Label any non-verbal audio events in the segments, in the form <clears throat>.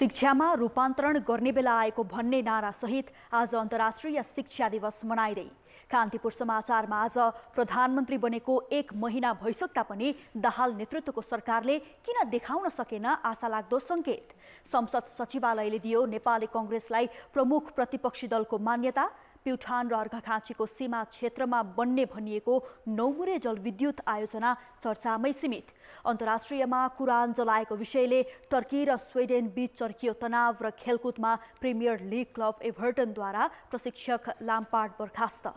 शिक्षामा रूपान्तरण गर्ने बेला आएको भन्ने नारासहित आज अन्तर्राष्ट्रिय शिक्षा दिवस मनाइँदै कान्तिपुर समाचारमा आज प्रधानमन्त्री बनेको एक महिना भइसक्दा पनि दाहाल नेतृत्वको सरकारले किन देखाउन सकेन आशा लाग्दो सङ्केत संसद सचिवालयले दियो नेपाली कङ्ग्रेसलाई प्रमुख प्रतिपक्षी दलको मान्यता प्युठान र अर्घाखाँचीको सीमा क्षेत्रमा बन्ने भनिएको नौमुरे जलविद्युत आयोजना चर्चामै सीमित अन्तर्राष्ट्रियमा कुरान जलाएको विषयले टर्की र स्विडेन बीच चर्कियो तनाव र खेलकुदमा प्रिमियर लिग क्लब एभर्टनद्वारा प्रशिक्षक लामपाट बर्खास्त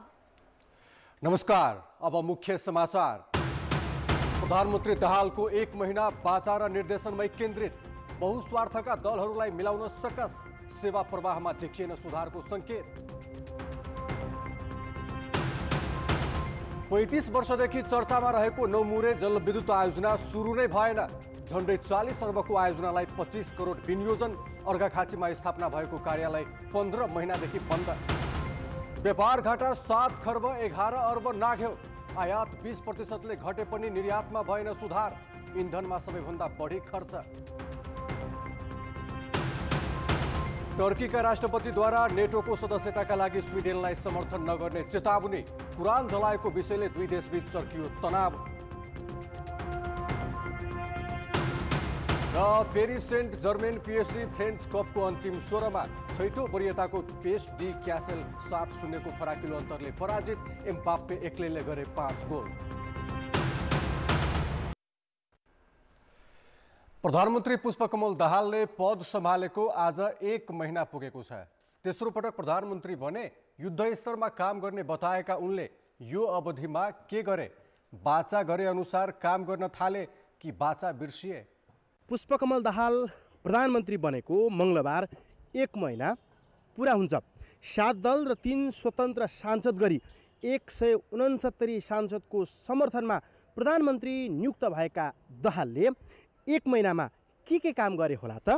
नमस्कार अब मुख्य समाचार प्रधानमन्त्री दहालको एक महिना बाचा र निर्देशनमै केन्द्रित बहुस्वार्थका दलहरूलाई मिलाउन सकस सेवा प्रवाहमा देखिएन सुधारको सङ्केत पैँतिस वर्षदेखि चर्चामा रहेको नौमुरे जलविद्युत आयोजना सुरु नै भएन झन्डै चालिस अर्बको आयोजनालाई पच्चिस करोड विनियोजन अर्घाखाँचीमा स्थापना भएको कार्यालय पन्ध्र महिनादेखि बन्द व्यापार घाटा सात खर्ब एघार अर्ब नाघ्यो आयात बिस प्रतिशतले घटे पनि निर्यातमा भएन सुधार इन्धनमा सबैभन्दा बढी खर्च टर्कीका राष्ट्रपतिद्वारा नेटोको सदस्यताका लागि स्विडेनलाई समर्थन नगर्ने चेतावनी कुरान जलाएको विषयले दुई देशबीच चर्कियो तनाव र Paris saint germain PSG French कपको अन्तिम स्वरमा छैटौँ वरियताको पेस डी क्यासेल सात शून्यको फराकिलो अन्तरले पराजित एम्पाप्पे एक्लैले गरे पाँच गोल प्रधानमन्त्री पुष्पकमल दाहालले पद सम्हालेको आज एक महिना पुगेको छ तेस्रो पटक प्रधानमन्त्री भने युद्धस्तरमा काम गर्ने बताएका उनले यो अवधिमा के गरे बाचा गरे अनुसार काम गर्न थाले कि बाचा बिर्सिए पुष्पकमल दाहाल प्रधानमन्त्री बनेको मङ्गलबार एक महिना पुरा हुन्छ सात दल र तिन स्वतन्त्र सांसद गरी एक सय उनसत्तरी सांसदको समर्थनमा प्रधानमन्त्री नियुक्त भएका दाहालले एक महिनामा के के काम गरे होला त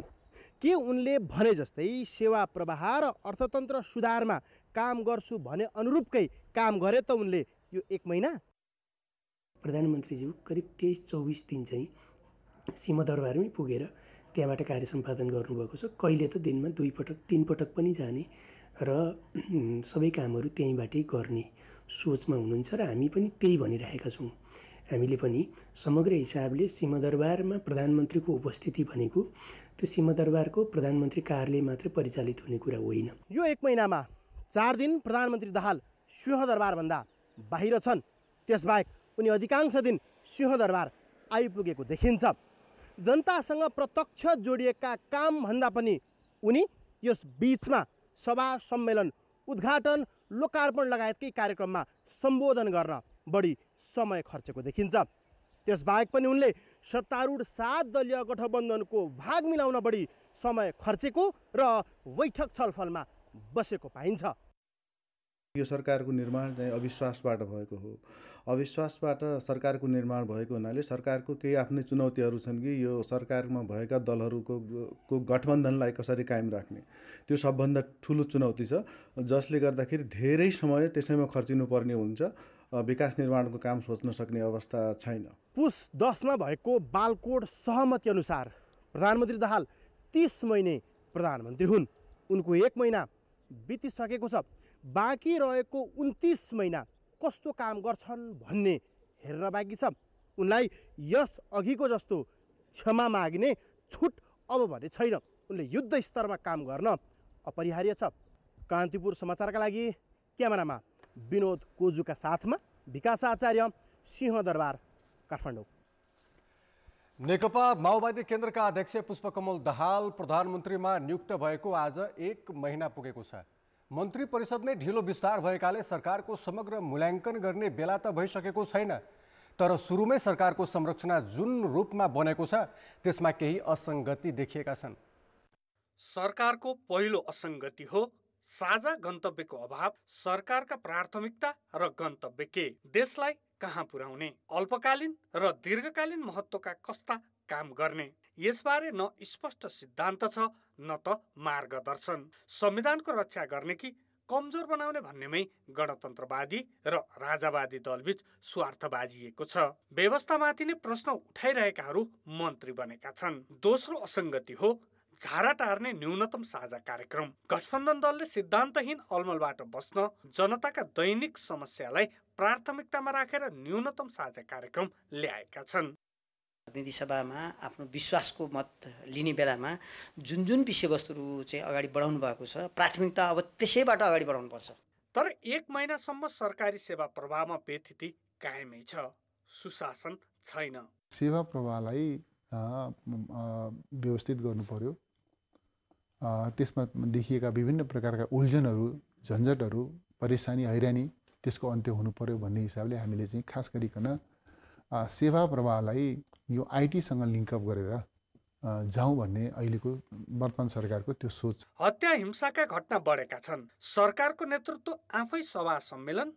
के उनले भने जस्तै सेवा प्रवाह र अर्थतन्त्र सुधारमा काम गर्छु भने अनुरूपकै काम गरे त उनले यो एक महिना प्रधानमन्त्रीज्यू करिब तेइस चौबिस दिन चाहिँ सिंहदरबारमै पुगेर त्यहाँबाट कार्य सम्पादन गर्नुभएको छ कहिले त दिनमा दुई पटक तिन पटक पनि जाने र सबै कामहरू त्यहीँबाटै गर्ने सोचमा हुनुहुन्छ र हामी पनि त्यही भनिरहेका छौँ हामीले पनि समग्र हिसाबले सिंहदरबारमा प्रधानमन्त्रीको उपस्थिति भनेको त्यो सिंहदरबारको प्रधानमन्त्री कार्यालय मात्र परिचालित हुने कुरा होइन यो एक महिनामा चार दिन प्रधानमन्त्री दाहाल सिंहदरबारभन्दा बाहिर छन् त्यसबाहेक उनी अधिकांश दिन सिंहदरबार आइपुगेको देखिन्छ जनतासँग प्रत्यक्ष जोडिएका कामभन्दा पनि उनी यस बिचमा सभा सम्मेलन उद्घाटन लोकार्पण लगायतकै कार्यक्रममा सम्बोधन गर्न बढी समय खर्चेको देखिन्छ त्यसबाहेक पनि उनले सत्तारूढ सात दलीय गठबन्धनको भाग मिलाउन बढी समय खर्चेको र बैठक छलफलमा बसेको पाइन्छ यो सरकारको निर्माण चाहिँ अविश्वासबाट भएको हो अविश्वासबाट सरकारको निर्माण भएको हुनाले सरकारको केही आफ्नै चुनौतीहरू छन् कि यो सरकारमा भएका दलहरूको को गठबन्धनलाई कसरी कायम राख्ने त्यो सबभन्दा ठुलो चुनौती छ जसले गर्दाखेरि धेरै समय त्यसैमा खर्चिनुपर्ने हुन्छ विकास निर्माणको काम सोच्न सक्ने अवस्था छैन पुस दसमा भएको बालकोट सहमति अनुसार प्रधानमन्त्री दाहाल तिस महिने प्रधानमन्त्री हुन् उनको एक महिना बितिसकेको छ बाँकी रहेको उन्तिस महिना कस्तो काम गर्छन् भन्ने हेरेर बाँकी छ उनलाई यस अघिको जस्तो क्षमा माग्ने छुट अब भने छैन उनले युद्ध स्तरमा काम गर्न अपरिहार्य छ कान्तिपुर समाचारका लागि क्यामेरामा विनोद कोजुका साथमा विकास आचार्य सिंहदरबार काठमाडौँ नेकपा माओवादी केन्द्रका अध्यक्ष पुष्पकमल दहाल प्रधानमन्त्रीमा नियुक्त भएको आज एक महिना पुगेको छ मन्त्री परिषद नै ढिलो विस्तार भएकाले सरकारको समग्र मूल्याङ्कन गर्ने बेला त भइसकेको छैन तर सुरुमै सरकारको संरचना जुन रूपमा बनेको छ त्यसमा केही असङ्गति देखिएका छन् सरकारको पहिलो असङ्गति हो साझा गन्तव्यको अभाव सरकारका प्राथमिकता र गन्तव्य के देशलाई कहाँ पुर्याउने अल्पकालीन र दीर्घकालीन महत्त्वका कस्ता काम गर्ने यसबारे न स्पष्ट सिद्धान्त छ न त मार्गदर्शन संविधानको रक्षा गर्ने कि कमजोर बनाउने भन्नेमै गणतन्त्रवादी र राजावादी दलबीच स्वार्थ बाजिएको छ व्यवस्थामाथि नै प्रश्न उठाइरहेकाहरू मन्त्री बनेका छन् दोस्रो असङ्गति हो झारा टार्ने न्यूनतम साझा कार्यक्रम गठबन्धन दलले सिद्धान्तहीन अलमलबाट बस्न जनताका दैनिक समस्यालाई प्राथमिकतामा राखेर न्यूनतम साझा कार्यक्रम ल्याएका छन् प्रतिनिधि सभामा आफ्नो विश्वासको मत लिने बेलामा जुन जुन विषयवस्तुहरू चाहिँ अगाडि बढाउनु भएको छ प्राथमिकता अब त्यसैबाट अगाडि बढाउनु पर्छ तर एक महिनासम्म सरकारी सेवा प्रवाहमा व्यथिति कायमै छ सुशासन छैन सेवा प्रवाहलाई व्यवस्थित गर्नु पर्यो त्यसमा देखिएका विभिन्न प्रकारका उल्झनहरू झन्झटहरू परेसानी हैरानी त्यसको अन्त्य हुनु पऱ्यो भन्ने हिसाबले हामीले चाहिँ खास गरिकन सेवा प्रवाहलाई यो आइटीसँग लिङ्कअप गरेर जाउँ भन्ने अहिलेको वर्तमान सरकारको त्यो सोच हत्या हिंसाका घटना बढेका छन् सरकारको नेतृत्व आफै सभा सम्मेलन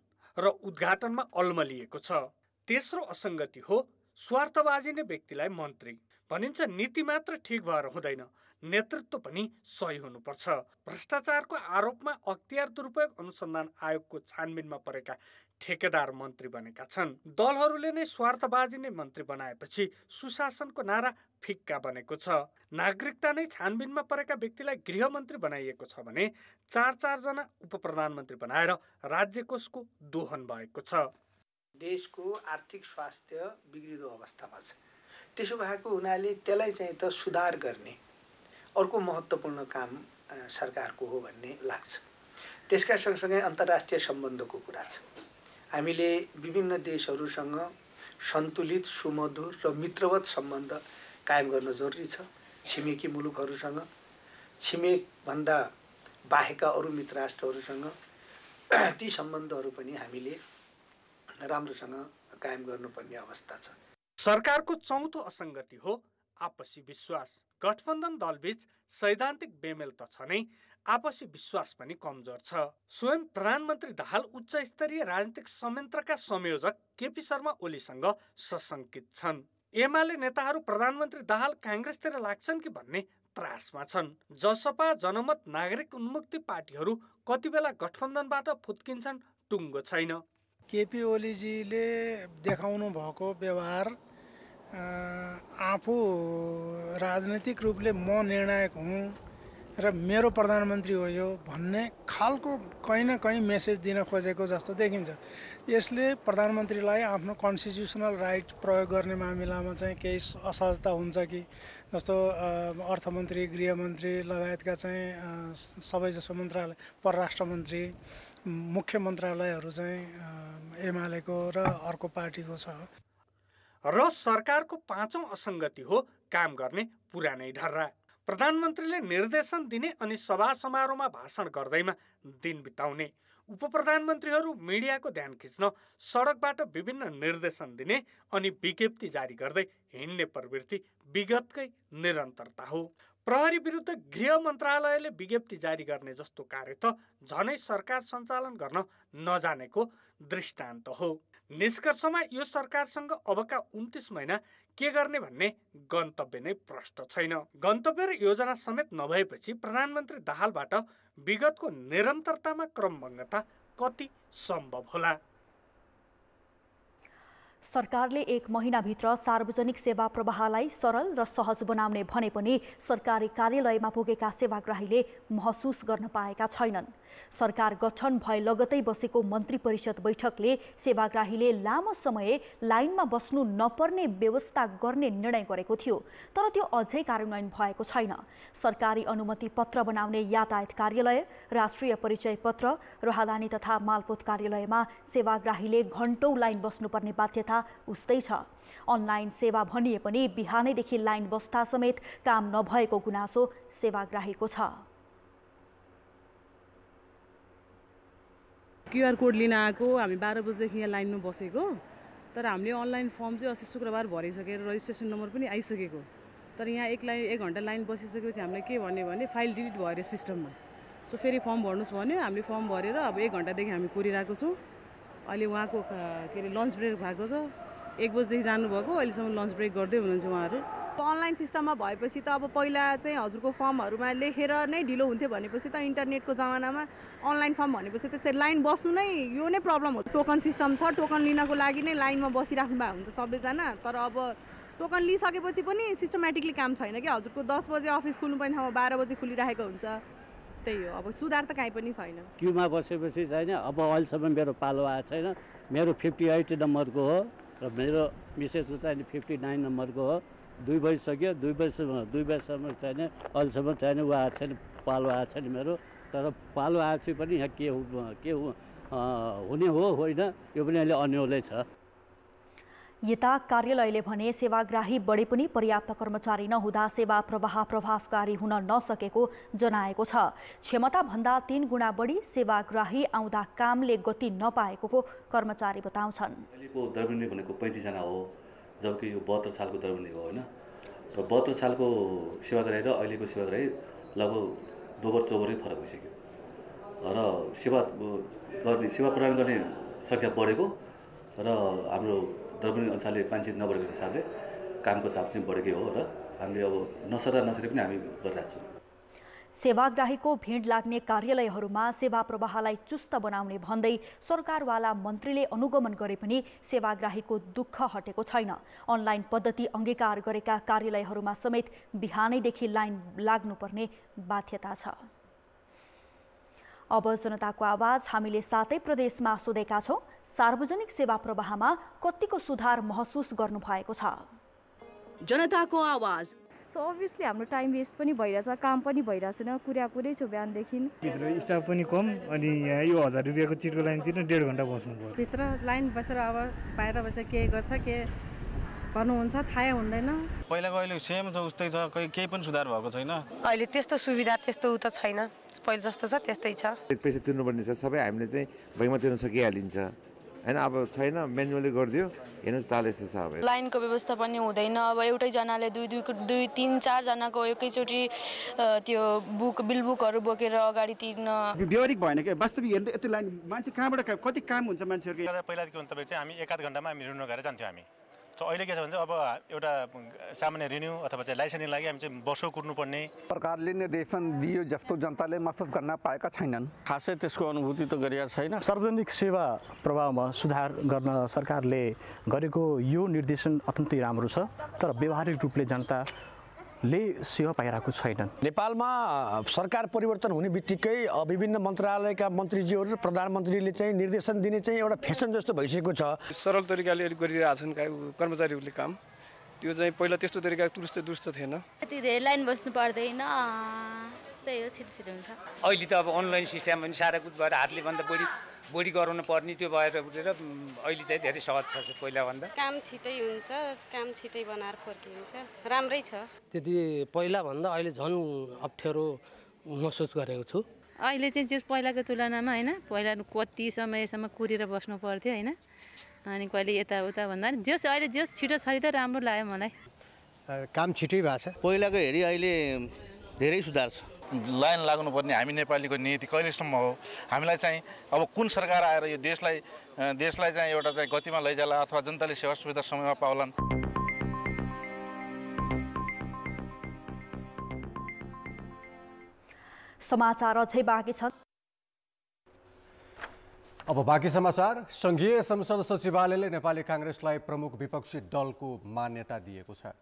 र उद्घाटनमा अल्मलिएको छ तेस्रो असङ्गति हो स्वार्थबाजी नै व्यक्तिलाई मन्त्री भनिन्छ नीति मात्र ठिक भएर हुँदैन नेतृत्व पनि सही हुनुपर्छ भ्रष्टाचारको आरोपमा अख्तियार दुरुपयोग अनुसन्धान आयोगको छानबिनमा परेका ठेकेदार मन्त्री बनेका छन् दलहरूले नै स्वार्थबाजी नै मन्त्री बनाएपछि सुशासनको नारा फिक्का बनेको छ नागरिकता नै छानबिनमा परेका व्यक्तिलाई गृह मन्त्री बनाइएको छ भने चार चारजना उप प्रधानमन्त्री बनाएर राज्य कोषको दोहन भएको छ देशको आर्थिक स्वास्थ्य बिग्रिदो अवस्थामा छ त्यसो भएको हुनाले त्यसलाई चाहिँ त सुधार गर्ने अर्को महत्त्वपूर्ण काम सरकारको हो भन्ने लाग्छ त्यसका सँगसँगै अन्तर्राष्ट्रिय सम्बन्धको कुरा छ हामीले विभिन्न देशहरूसँग सन्तुलित सुमधुर र मित्रवत सम्बन्ध कायम गर्न जरुरी छ छिमेकी मुलुकहरूसँग छिमेकभन्दा बाहेकका अरू मित्र राष्ट्रहरूसँग <clears throat> ती सम्बन्धहरू पनि हामीले राम्रोसँग कायम गर्नुपर्ने अवस्था छ सरकारको चौथो असङ्गति हो आपसी विश्वास गठबन्धन दलबीच सैद्धान्तिक बेमेल त छ नै आपसी विश्वास पनि कमजोर छ स्वयं प्रधानमन्त्री दाहाल उच्च स्तरीय राजनीतिक संयन्त्रका संयोजक केपी शर्मा ओलीसँग सशङ्कित छन् एमाले नेताहरू प्रधानमन्त्री दाहाल काङ्ग्रेसतिर लाग्छन् कि भन्ने त्रासमा छन् जसपा जनमत नागरिक उन्मुक्ति पार्टीहरू कति बेला गठबन्धनबाट फुत्किन्छन् टुङ्गो छैन केपी ओलीजीले देखाउनु भएको व्यवहार आफू राजनैतिक रूपले म निर्णायक हुँ र मेरो प्रधानमन्त्री हो यो भन्ने खालको कहीँ न कहीँ मेसेज दिन खोजेको जस्तो देखिन्छ यसले प्रधानमन्त्रीलाई आफ्नो कन्स्टिट्युसनल राइट प्रयोग गर्ने मामिलामा चाहिँ केही असहजता हुन्छ कि जस्तो अर्थमन्त्री गृहमन्त्री लगायतका चाहिँ सबैजसो मन्त्रालय परराष्ट्र मन्त्री मुख्य मन्त्रालयहरू चाहिँ एमालेको र अर्को पार्टीको छ र सरकारको पाँचौँ असङ्गति हो काम गर्ने पुरानै ढर्रा प्रधानमन्त्रीले निर्देशन दिने अनि सभा समारोहमा भाषण गर्दैमा दिन बिताउने उप प्रधानमन्त्रीहरू मिडियाको ध्यान खिच्न सडकबाट विभिन्न निर्देशन दिने अनि विज्ञप्ति जारी गर्दै हिँड्ने प्रवृत्ति विगतकै निरन्तरता हो प्रहरी विरुद्ध गृह मन्त्रालयले विज्ञप्ति जारी गर्ने जस्तो कार्य त झनै सरकार सञ्चालन गर्न नजानेको दृष्टान्त हो निष्कर्षमा यो सरकारसँग अबका उन्तिस महिना के गर्ने भन्ने गन्तव्य नै प्रष्ट छैन गन्तव्य र योजना समेत नभएपछि प्रधानमन्त्री दाहालबाट विगतको निरन्तरतामा क्रमभङ्गता कति सम्भव होला सरकारले एक महिनाभित्र सार्वजनिक सेवा प्रवाहलाई सरल र सहज बनाउने भने पनि सरकारी कार्यालयमा पुगेका सेवाग्राहीले महसुस गर्न पाएका छैनन् सरकार गठन भए लगतै बसेको मन्त्री परिषद बैठकले सेवाग्राहीले लामो समय लाइनमा बस्नु नपर्ने व्यवस्था गर्ने निर्णय गरेको थियो तर त्यो अझै कार्यान्वयन भएको छैन सरकारी अनुमति पत्र बनाउने यातायात कार्यालय राष्ट्रिय परिचय पत्र राहदानी तथा मालपोत कार्यालयमा सेवाग्राहीले घन्टौँ लाइन बस्नुपर्ने बाध्यता उस्तै छ अनलाइन सेवा भनिए पनि बिहानैदेखि लाइन बस्दा समेत काम नभएको गुनासो सेवाग्राहीको छ क्युआर कोड लिन आएको हामी बाह्र बजीदेखि यहाँ लाइनमा बसेको तर हामीले अनलाइन फर्म चाहिँ अस्ति शुक्रबार भरिसकेर रजिस्ट्रेसन नम्बर पनि आइसकेको तर यहाँ एक लाइन एक घन्टा लाइन बसिसकेपछि हामीलाई के भन्यो भने फाइल डिलिट भयो अरे सिस्टममा सो फेरि फर्म भर्नुहोस् भन्यो हामीले फर्म भरेर अब एक घन्टादेखि हामी कुरिरहेको छौँ अहिले उहाँको के अरे लन्च ब्रेक भएको छ एक बजीदेखि जानुभएको अहिलेसम्म लन्च ब्रेक गर्दै हुनुहुन्छ उहाँहरू अब अनलाइन सिस्टममा भएपछि त अब पहिला चाहिँ हजुरको फर्महरूमा लेखेर नै ढिलो हुन्थ्यो भनेपछि त इन्टरनेटको जमानामा अनलाइन फर्म भनेपछि त्यसरी लाइन बस्नु नै यो नै प्रब्लम हो टोकन सिस्टम छ टोकन लिनको लागि नै लाइनमा बसिराख्नु भएको हुन्छ सबैजना तर अब टोकन लिइसकेपछि पनि सिस्टमेटिकली काम छैन कि हजुरको दस बजे अफिस खुल्नुपर्ने ठाउँमा बाह्र बजे खुलिरहेको हुन्छ त्यही हो अब सुधार त काहीँ पनि छैन क्युमा बसेपछि छैन अब अहिलेसम्म मेरो पालो आएको छैन मेरो फिफ्टी एट नम्बरको हो र मेरो मिसेसको चाहिँ फिफ्टी नाइन नम्बरको हो दुई भइसक्यो दुई वर्षमा दुई वर्षसम्म छैन अहिलेसम्म छैन ऊ आएको छैन पालो आएको छैन मेरो तर पालो आएपछि पनि यहाँ के के हुने हो होइन यो पनि अहिले अन्यलै छ यता कार्यालयले भने सेवाग्राही बढे पनि पर्याप्त कर्मचारी नहुँदा सेवा प्रवाह प्रभावकारी हुन नसकेको जनाएको छ क्षमताभन्दा तिन गुणा बढी सेवाग्राही आउँदा कामले गति नपाएको कर्मचारी बताउँछन् अहिलेको भनेको पैँतिसजना हो जबकि यो बहत्तर सालको दरबन्दी हो होइन र बहत्तर सालको सेवाग्राही र अहिलेको सेवाग्राही लगभग दोबर चौबरै फरक भइसक्यो र सेवा गर्ने सेवा प्रदान गर्ने सङ्ख्या बढेको र हाम्रो दरबन्दी अनुसारले मान्छे नबढेको हिसाबले कामको चाप चाहिँ बढेकै हो र हामीले अब नसरा नसरी पनि हामी गरिरहेको छौँ सेवाग्राहीको भिड लाग्ने कार्यालयहरूमा सेवा प्रवाहलाई चुस्त बनाउने भन्दै सरकारवाला मन्त्रीले अनुगमन गरे पनि सेवाग्राहीको दुःख हटेको छैन अनलाइन पद्धति अङ्गीकार गरेका कार्यालयहरूमा समेत बिहानैदेखि लाइन लाग्नुपर्ने बाध्यता छ अब जनताको आवाज हामीले सातै प्रदेशमा सोधेका छौँ सार्वजनिक सेवा प्रवाहमा कतिको सुधार महसुस गर्नुभएको छ जनताको आवाज सो अभियसली हाम्रो टाइम वेस्ट पनि भइरहेछ काम पनि भइरहेछन कुरा कुरै छु बिहानदेखि स्टाफ पनि कम अनि यहाँ यो हजार रुपियाँको चिटको लाइनतिर डेढ घन्टा बस्नु पर्यो भित्र लाइन बसेर अब बाहिर बसेर के गर्छ के भन्नुहुन्छ थाहै हुँदैन पहिलाको अहिले सेम छ उस्तै छ केही पनि सुधार भएको छैन अहिले त्यस्तो सुविधा त्यस्तो उ छैन पहिले जस्तो छ त्यस्तै छ पैसा तिर्नुपर्ने छ सबै हामीले चाहिँ बैङ्कमा तिर्न सकिहालिन्छ होइन अब छैन मेन्युअली गरिदियो हेर्नुहोस् चालिस छ अब लाइनको व्यवस्था पनि हुँदैन अब एउटैजनाले दुई दुई दुई तिन चारजनाको एकैचोटि त्यो बुक बिल बुकहरू बोकेर अगाडि तिर्न व्यवहारिक भएन क्या वास्तविक हेर्नु यति लाइन मान्छे कहाँबाट कति काम हुन्छ मान्छेहरूको पहिला के हुन्छ तपाईँ चाहिँ हामी एकाध घन्टामा हामी रुन गएर जान्थ्यौँ हामी अहिले के छ भने अब एउटा सामान्य रिन्यू अथवा चाहिँ लाइसेन्सको लागि हामी चाहिँ वर्ष कुर्नुपर्ने सरकारले निर्देशन दियो जस्तो जनताले महसुस गर्न पाएका छैनन् खासै त्यसको अनुभूति त गरिएको छैन सार्वजनिक सेवा प्रभावमा सुधार गर्न सरकारले गरेको यो निर्देशन अत्यन्तै राम्रो छ तर व्यवहारिक रूपले जनता ले सेवा पाइरहेको छैनन् नेपालमा सरकार परिवर्तन हुने बित्तिकै विभिन्न मन्त्रालयका मन्त्रीज्यूहरू प्रधानमन्त्रीले चाहिँ निर्देशन दिने चाहिँ एउटा फेसन जस्तो भइसकेको छ सरल तरिकाले अलिक गरिरहेछन् कर्मचारीहरूले काम त्यो चाहिँ पहिला त्यस्तो तरिका दुरुस्त दुरुस्त थिएन लाइन बस्नु पर्दैन त्यही हो छिटो छिटो हुन्छ अहिले त अब अनलाइन सिस्टम पनि सारा कुद भएर हातले भन्दा बढी बोडी गराउनु पर्ने त्यो भएर उठेर अहिले चाहिँ धेरै सहज छ पहिलाभन्दा काम छिटै हुन्छ काम छिटै बनाएर फर्किन्छ राम्रै छ त्यति पहिलाभन्दा अहिले झन् अप्ठ्यारो महसुस गरेको छु अहिले चाहिँ जस पहिलाको तुलनामा होइन पहिला कति समयसम्म कुरेर बस्नु पर्थ्यो होइन अनि कहिले यताउता भन्दा जस अहिले जस छिटो छरि त राम्रो लाग्यो मलाई काम छिटै भएको छ पहिलाको हेरी अहिले धेरै सुधार छ लाइन लाग्नुपर्ने हामी नेपालीको नियति कहिलेसम्म हो हामीलाई चाहिँ अब कुन सरकार आएर यो देशलाई देशलाई चाहिँ एउटा चाहिँ गतिमा लैजाला अथवा जनताले सेवा सुविधा समयमा पाउलान् समाचार अझै बाँकी छन् अब बाँकी समाचार सङ्घीय संसद सचिवालयले नेपाली काङ्ग्रेसलाई प्रमुख विपक्षी दलको मान्यता दिएको छ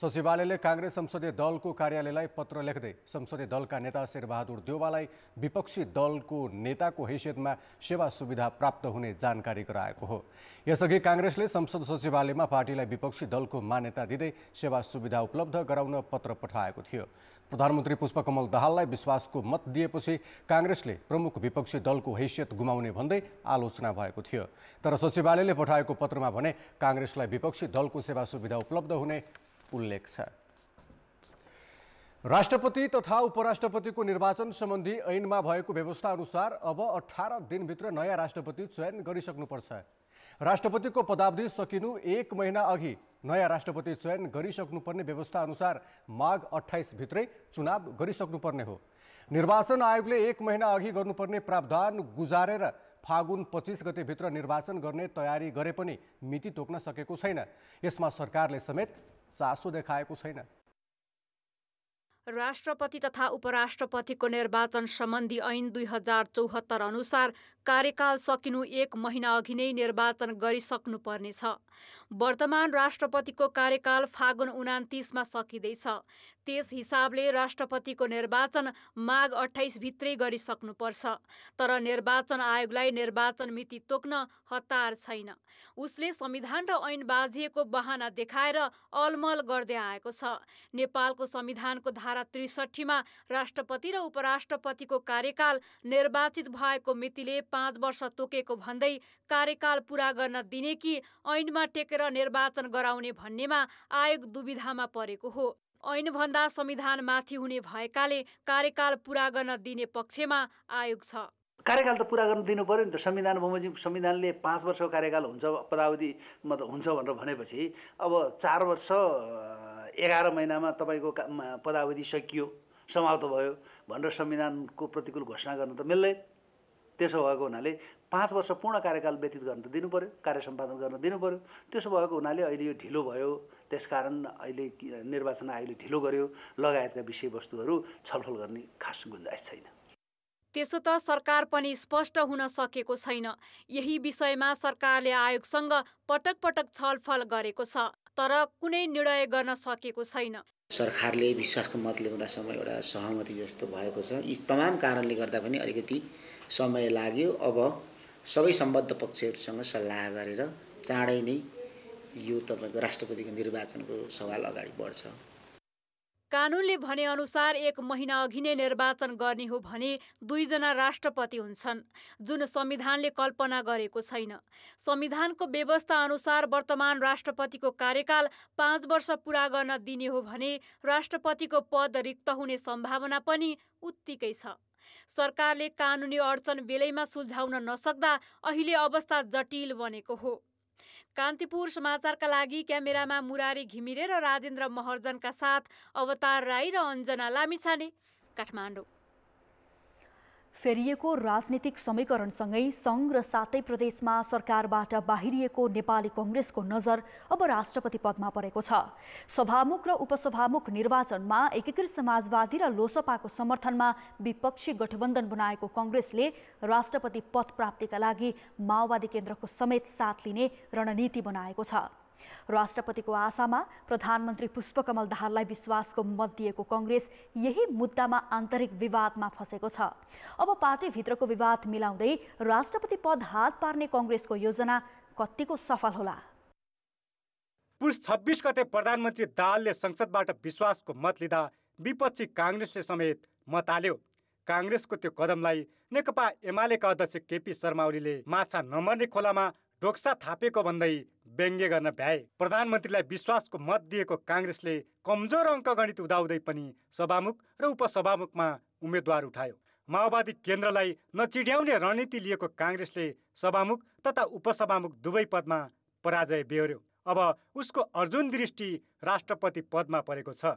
सचिवालयले काङ्ग्रेस संसदीय दलको कार्यालयलाई पत्र लेख्दै संसदीय दलका नेता शेरबहादुर देवालाई विपक्षी दलको नेताको हैसियतमा सेवा सुविधा प्राप्त हुने जानकारी गराएको हो यसअघि काङ्ग्रेसले संसद सचिवालयमा पार्टीलाई विपक्षी दलको मान्यता दिँदै सेवा सुविधा उपलब्ध गराउन पत्र पठाएको थियो प्रधानमन्त्री पुष्पकमल दाहाललाई विश्वासको मत दिएपछि काङ्ग्रेसले प्रमुख विपक्षी दलको हैसियत गुमाउने भन्दै आलोचना भएको थियो तर सचिवालयले पठाएको पत्रमा भने काङ्ग्रेसलाई विपक्षी दलको सेवा सुविधा उपलब्ध हुने उल्लेख छ राष्ट्रपति तथा उपराष्ट्रपतिको निर्वाचन सम्बन्धी ऐनमा भएको व्यवस्था अनुसार अब अठार दिनभित्र नयाँ राष्ट्रपति चयन गरिसक्नुपर्छ राष्ट्रपतिको पदावधि सकिनु एक महिना अघि नयाँ राष्ट्रपति चयन गरिसक्नुपर्ने व्यवस्था अनुसार माघ अठाइसभित्रै चुनाव गरिसक्नुपर्ने हो निर्वाचन आयोगले एक महिना अघि गर्नुपर्ने प्रावधान गुजारेर फागुन पच्चिस गतेभित्र निर्वाचन गर्ने तयारी गरे पनि मिति तोक्न सकेको छैन यसमा सरकारले समेत चासो देखाएको छैन राष्ट्रपति तथा उपराष्ट्रपतिको निर्वाचन सम्बन्धी ऐन दुई हजार चौहत्तर अनुसार कार्यकाल सकिनु एक महिना अघि नै निर्वाचन गरिसक्नुपर्नेछ वर्तमान राष्ट्रपतिको कार्यकाल फागुन उनातिसमा सकिँदैछ त्यस हिसाबले राष्ट्रपतिको निर्वाचन माघ अठाइसभित्रै गरिसक्नुपर्छ तर निर्वाचन आयोगलाई निर्वाचन मिति तोक्न हतार छैन उसले संविधान र ऐन बाजिएको बहाना देखाएर अलमल गर्दै आएको छ नेपालको संविधानको धारा त्रिसठीमा राष्ट्रपति र उपराष्ट्रपतिको कार्यकाल निर्वाचित भएको मितिले पाँच वर्ष तोकेको भन्दै कार्यकाल पुरा गर्न दिने कि ऐनमा टेकेर निर्वाचन गराउने भन्नेमा आयोग दुविधामा परेको हो ऐनभन्दा माथि हुने भएकाले कार्यकाल पुरा गर्न दिने पक्षमा आयोग छ कार्यकाल त पुरा गर्न दिनु पऱ्यो नि त संविधान बमोजिम संविधानले पाँच वर्षको कार्यकाल हुन्छ पदावधि मतलब हुन्छ भनेर भनेपछि अब चार वर्ष एघार महिनामा तपाईँको पदावधि सकियो समाप्त भयो भनेर संविधानको प्रतिकूल घोषणा गर्न त मिल्दैन त्यसो भएको हुनाले पाँच वर्ष पूर्ण कार्यकाल व्यतीत गर्न त दिनु पऱ्यो कार्य सम्पादन गर्न दिनु पऱ्यो त्यसो भएको हुनाले अहिले यो ढिलो भयो त्यसकारण अहिले निर्वाचन आयोगले ढिलो गर्यो लगायतका विषयवस्तुहरू छलफल गर्ने खास गुन्जाइस छैन त्यसो त सरकार पनि स्पष्ट हुन सकेको छैन यही विषयमा सरकारले आयोगसँग पटक पटक छलफल गरेको छ तर कुनै निर्णय गर्न सकेको छैन सरकारले विश्वासको मत ल्याउँदासम्म एउटा सहमति जस्तो भएको छ यी तमाम कारणले गर्दा पनि अलिकति समय लाग्यो अब सबै सम्बद्ध पक्षहरूसँग सल्लाह गरेर चाँडै नै यो तपाईँको राष्ट्रपतिको निर्वाचनको सवाल अगाडि बढ्छ कानुनले भनेअनुसार एक महिना अघि नै निर्वाचन गर्ने हो भने दुईजना राष्ट्रपति हुन्छन् जुन संविधानले कल्पना गरेको छैन संविधानको व्यवस्था अनुसार वर्तमान राष्ट्रपतिको कार्यकाल पाँच वर्ष पुरा गर्न दिने हो भने राष्ट्रपतिको पद रिक्त हुने सम्भावना पनि उत्तिकै छ सरकारले कानुनी अडचन बेलैमा सुल्झाउन नसक्दा अहिले अवस्था जटिल बनेको हो कान्तिपुर समाचारका लागि क्यामेरामा मुरारी घिमिरे र राजेन्द्र महर्जनका साथ अवतार राई र अञ्जना लामिछाने काठमाडौँ फेरिएको राजनीतिक समीकरणसँगै सङ्घ र सातै प्रदेशमा सरकारबाट बाहिरिएको नेपाली कङ्ग्रेसको नजर अब राष्ट्रपति पदमा परेको छ सभामुख र उपसभामुख निर्वाचनमा एकीकृत समाजवादी र लोसपाको समर्थनमा विपक्षी गठबन्धन बनाएको कङ्ग्रेसले राष्ट्रपति पद प्राप्तिका लागि माओवादी केन्द्रको समेत साथ लिने रणनीति बनाएको छ राष्ट्रपतिको आशामा प्रधानमन्त्री पुष्पकमल दाहाललाई विश्वासको मत दिएको कङ्ग्रेस यही मुद्दामा आन्तरिक विवादमा फँसेको छ अब पार्टीभित्रको विवाद मिलाउँदै राष्ट्रपति पद हात पार्ने कङ्ग्रेसको योजना कत्तिको सफल होला पुस छब्बिस गते प्रधानमन्त्री दाहालले संसदबाट विश्वासको मत लिँदा विपक्षी काङ्ग्रेसले समेत मत हाल्यो काङ्ग्रेसको त्यो कदमलाई नेकपा एमालेका अध्यक्ष केपी शर्मा ओलीले माछा नमर्ने खोलामा डोक्सा थापेको भन्दै व्यङ्ग्य गर्न भ्याए प्रधानमन्त्रीलाई विश्वासको मत दिएको काङ्ग्रेसले कमजोर अङ्कगणित हुँदाहुँदै पनि सभामुख र उपसभामुखमा उम्मेद्वार उठायो माओवादी केन्द्रलाई नचिड्याउने रणनीति लिएको काङ्ग्रेसले सभामुख तथा उपसभामुख दुवै पदमा पराजय बेहोर्यो अब उसको अर्जुन दृष्टि राष्ट्रपति पदमा परेको छ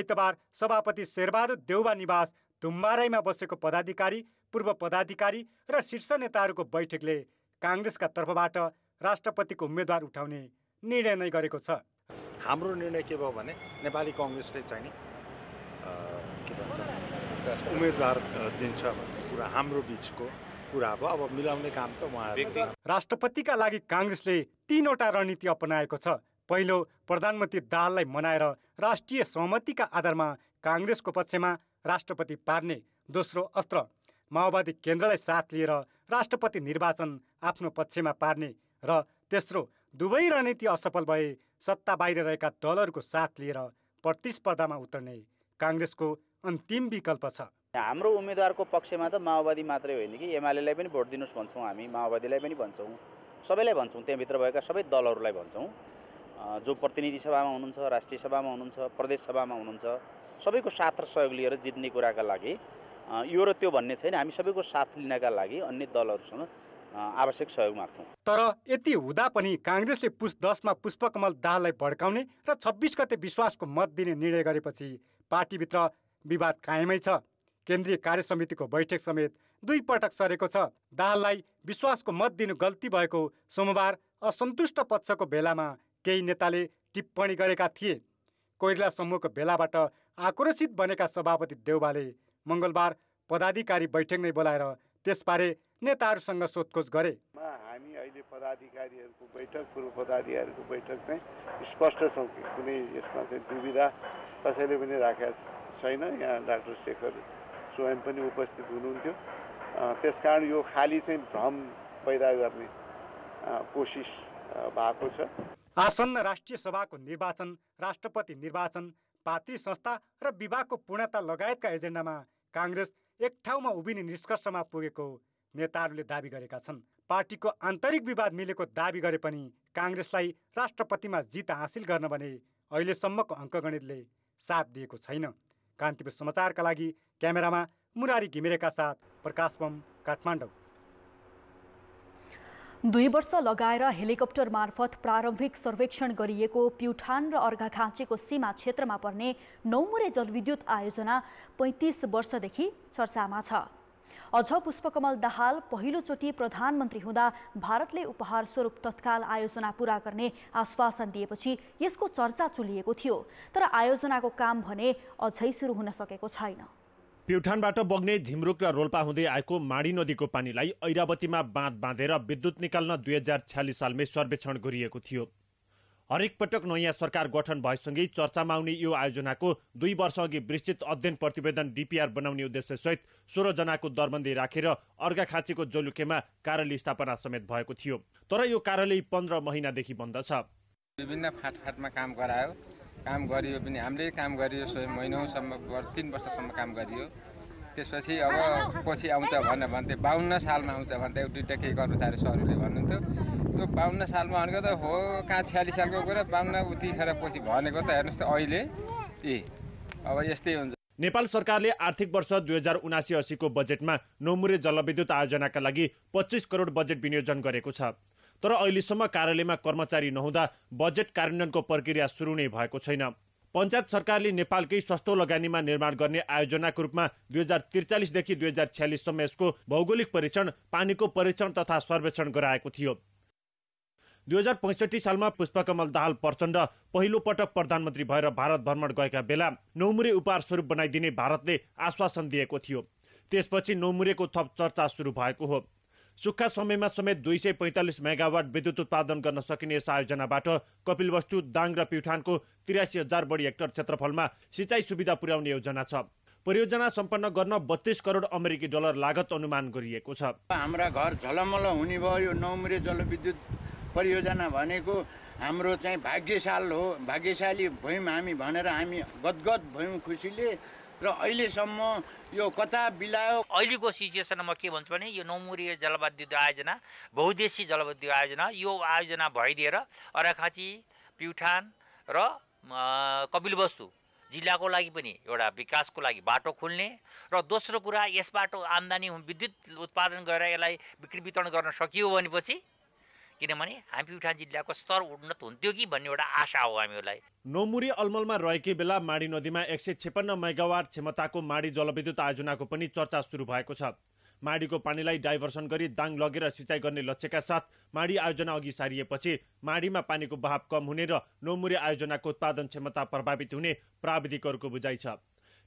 आइतबार सभापति शेरबहादुर देउबा निवास धुम्बाराईमा बसेको पदाधिकारी पूर्व पदाधिकारी र शीर्ष नेताहरूको बैठकले काङ्ग्रेसका तर्फबाट राष्ट्रपतिको उम्मेद्वार उठाउने निर्णय नै गरेको छ हाम्रो निर्णय के भयो भने नेपाली कङ्ग्रेसले चाहिँ नि के भन्छ उम्मेद्वार दिन्छ भन्ने कुरा हाम्रो बिचको कुरा हो अब मिलाउने काम त उहाँ राष्ट्रपतिका लागि काङ्ग्रेसले तिनवटा रणनीति अपनाएको छ पहिलो प्रधानमन्त्री दाललाई मनाएर राष्ट्रिय सहमतिका आधारमा काङ्ग्रेसको पक्षमा राष्ट्रपति पार्ने दोस्रो अस्त्र माओवादी केन्द्रलाई साथ लिएर राष्ट्रपति निर्वाचन आफ्नो पक्षमा पार्ने र तेस्रो दुवै रणनीति असफल भए सत्ता बाहिर रहेका दलहरूको साथ लिएर प्रतिस्पर्धामा उत्रने काङ्ग्रेसको अन्तिम विकल्प छ हाम्रो उम्मेदवारको पक्षमा त माओवादी मात्रै होइन कि एमालेलाई पनि भोट दिनुहोस् भन्छौँ हामी माओवादीलाई पनि भन्छौँ सबैलाई भन्छौँ त्यहाँभित्र भएका सबै दलहरूलाई भन्छौँ जो प्रतिनिधि सभामा हुनुहुन्छ राष्ट्रिय सभामा हुनुहुन्छ प्रदेश सभामा हुनुहुन्छ सबैको साथ र सहयोग लिएर जित्ने कुराका लागि यो र त्यो भन्ने छैन हामी सबैको साथ लिनका लागि अन्य दलहरूसँग आवश्यक सहयोग माग्छौँ तर यति हुँदा पनि काङ्ग्रेसले पुष दसमा पुष्पकमल दाहाललाई भड्काउने र छब्बिस गते विश्वासको मत दिने निर्णय गरेपछि पार्टीभित्र विवाद कायमै छ केन्द्रीय कार्य समितिको बैठक समेत दुई पटक सरेको छ दाहाललाई विश्वासको मत दिनु गल्ती भएको सोमबार असन्तुष्ट पक्षको बेलामा केही नेताले टिप्पणी गरेका थिए कोइर्ला समूहको बेलाबाट आक्रोशित बनेका सभापति देउबाले मङ्गलबार पदाधिकारी बैठक नै बोलाएर त्यसबारे नेताहरूसँग सोधखोज गरे हामी अहिले पदाधिकारीहरूको बैठक पूर्व पदाधिकारीहरूको बैठक चाहिँ स्पष्ट छौँ कि कुनै यसमा चाहिँ दुविधा कसैले पनि राखेका छैन यहाँ डाक्टर शेखर स्वयं पनि उपस्थित हुनुहुन्थ्यो त्यसकारण यो खालि चाहिँ भ्रम पैदा गर्ने कोसिस भएको छ आसन्न राष्ट्रिय सभाको निर्वाचन राष्ट्रपति निर्वाचन पार्टी संस्था र विभागको पूर्णता लगायतका एजेन्डामा काङ्ग्रेस एक ठाउँमा उभिने निष्कर्षमा पुगेको नेताहरूले दावी गरेका छन् पार्टीको आन्तरिक विवाद मिलेको दावी गरे पनि काङ्ग्रेसलाई राष्ट्रपतिमा जित हासिल गर्न भने अहिलेसम्मको अङ्कगणितले साथ दिएको छैन कान्तिपुर समाचारका लागि क्यामेरामा मुरारी घिमिरेका साथ प्रकाश बम काठमाडौँ दुई वर्ष लगाएर हेलिकप्टर मार्फत प्रारम्भिक सर्वेक्षण गरिएको प्युठान र अर्घाखाँचीको सीमा क्षेत्रमा पर्ने नौमुरे जलविद्युत आयोजना पैँतिस वर्षदेखि चर्चामा छ अझ पुष्पकमल दाहाल पहिलोचोटि प्रधानमन्त्री हुँदा भारतले उपहार स्वरूप तत्काल आयोजना पूरा गर्ने आश्वासन दिएपछि यसको चर्चा चुलिएको थियो तर आयोजनाको काम भने अझै सुरु हुन सकेको छैन प्युठानबाट बग्ने झिमरुक र रोल्पा हुँदै आएको माडी नदीको पानीलाई ऐरावतीमा बाँध बाँधेर विद्युत निकाल्न दुई हजार छ्यालिस सालमै सर्वेक्षण गरिएको थियो हरेक पटक नयाँ सरकार गठन भएसँगै चर्चामा आउने यो आयोजनाको दुई वर्षअघि विस्तृत अध्ययन प्रतिवेदन डिपिआर बनाउने उद्देश्यसहित सोह्रजनाको दरबन्दी राखेर रा अर्घाखाँचीको जोलुकेमा कार्यालय स्थापना समेत भएको थियो तर यो कार्यालय पन्ध्र महिनादेखि बन्द छ विभिन्न फाँटफाँटमा काम गरायो काम गरियो पनि हामीले काम गरियो सोही महिनौसम्म तिन वर्षसम्म काम गरियो त्यसपछि अब पछि आउँछ भनेर भन्थ्यो बाहन्न सालमा आउँछ भन्थ्यो दुइटा केही कर्मचारी सरहरूले भन्नुहुन्थ्यो त्यो बाहन्न सालमा भनेको त हो कहाँ छ्यालिस सालको कुरा बाहन्न उतिखेर पछि भनेको त हेर्नुहोस् त अहिले ए अब यस्तै हुन्छ नेपाल सरकारले आर्थिक वर्ष दुई हजार उनासी असीको बजेटमा नोमुरे जलविद्युत आयोजनाका लागि पच्चिस करोड बजेट विनियोजन गरेको छ तर अहिलेसम्म कार्यालयमा कर्मचारी नहुँदा बजेट कार्यान्वयनको प्रक्रिया सुरु नै भएको छैन पञ्चायत सरकारले नेपालकै सस्तो लगानीमा निर्माण गर्ने आयोजनाको रूपमा दुई हजार त्रिचालिसदेखि दुई हजार छ्यालिससम्म यसको भौगोलिक परीक्षण पानीको परीक्षण तथा सर्वेक्षण गराएको थियो दुई हजार पैँसठी सालमा पुष्पकमल दाहाल प्रचण्ड पहिलोपटक प्रधानमन्त्री भएर भारत भ्रमण गएका बेला नौमुरे उपहार स्वरूप बनाइदिने भारतले आश्वासन दिएको थियो त्यसपछि नौमुरेको थप चर्चा सुरु भएको हो सुक्खा समयमा समेत दुई सय पैँतालिस मेगावाट विद्युत उत्पादन गर्न सकिने यस आयोजनाबाट कपिलवस्तु दाङ र प्युठानको तिरासी हजार बढी हेक्टर क्षेत्रफलमा सिँचाइ सुविधा पुर्याउने योजना छ परियोजना सम्पन्न गर्न बत्तीस करोड अमेरिकी डलर लागत अनुमान गरिएको छ हाम्रा घर झलमल हुने भयो यो नौमुरे जलविद्युत परियोजना भनेको हाम्रो चाहिँ भाग्यशाल हो भाग्यशाली भयौँ हामी भनेर हामी गदगद भयौँ खुसीले र अहिलेसम्म यो कता बिलायो अहिलेको सिचुएसनमा म के भन्छु भने यो नौमुरी जलविद्युत आयोजना बहुद्देशीय जलविद्युत आयोजना यो आयोजना भइदिएर अराखाँची प्युठान र कपिलवस्तु जिल्लाको लागि पनि एउटा विकासको लागि बाटो खोल्ने र दोस्रो कुरा यसबाट आम्दानी विद्युत उत्पादन गरेर यसलाई बिक्री वितरण गर्न सकियो भनेपछि किनभने हामी प्युठान जिल्लाको स्तर उन्नत हुन्थ्यो कि भन्ने एउटा आशा हो हामीहरूलाई नोमुरी अलमलमा रहेकै बेला माडी नदीमा एक सय छेपन्न मेगावाट क्षमताको माडी जलविद्युत आयोजनाको पनि चर्चा सुरु भएको छ माडीको पानीलाई डाइभर्सन गरी दाङ लगेर सिँचाइ गर्ने लक्ष्यका साथ माडी आयोजना अघि सारिएपछि माडीमा पानीको बहाव कम हुने र नोमुरी आयोजनाको उत्पादन क्षमता प्रभावित हुने प्राविधिकहरूको बुझाइ छ